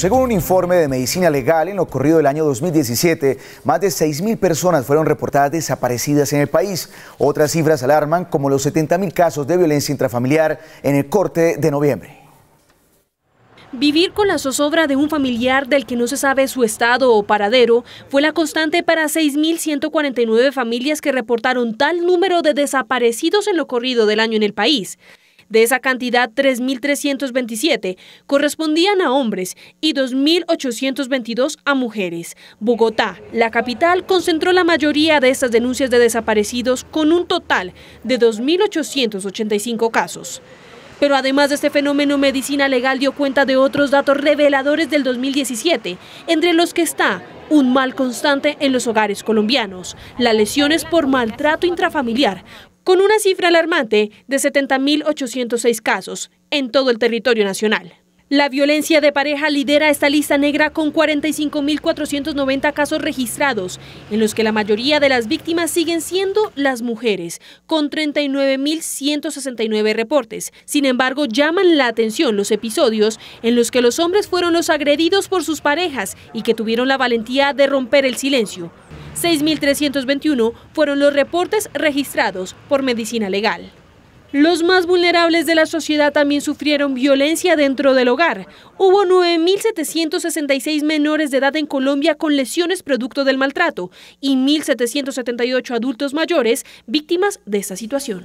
Según un informe de medicina legal, en lo ocurrido del año 2017, más de 6.000 personas fueron reportadas desaparecidas en el país. Otras cifras alarman, como los 70.000 casos de violencia intrafamiliar en el corte de noviembre. Vivir con la zozobra de un familiar del que no se sabe su estado o paradero fue la constante para 6.149 familias que reportaron tal número de desaparecidos en lo corrido del año en el país. De esa cantidad, 3.327 correspondían a hombres y 2.822 a mujeres. Bogotá, la capital, concentró la mayoría de estas denuncias de desaparecidos con un total de 2.885 casos. Pero además de este fenómeno, Medicina Legal dio cuenta de otros datos reveladores del 2017, entre los que está un mal constante en los hogares colombianos, las lesiones por maltrato intrafamiliar, con una cifra alarmante de 70.806 casos en todo el territorio nacional. La violencia de pareja lidera esta lista negra con 45.490 casos registrados, en los que la mayoría de las víctimas siguen siendo las mujeres, con 39.169 reportes. Sin embargo, llaman la atención los episodios en los que los hombres fueron los agredidos por sus parejas y que tuvieron la valentía de romper el silencio, 6.321 fueron los reportes registrados por medicina legal. Los más vulnerables de la sociedad también sufrieron violencia dentro del hogar. Hubo 9.766 menores de edad en Colombia con lesiones producto del maltrato y 1.778 adultos mayores víctimas de esta situación.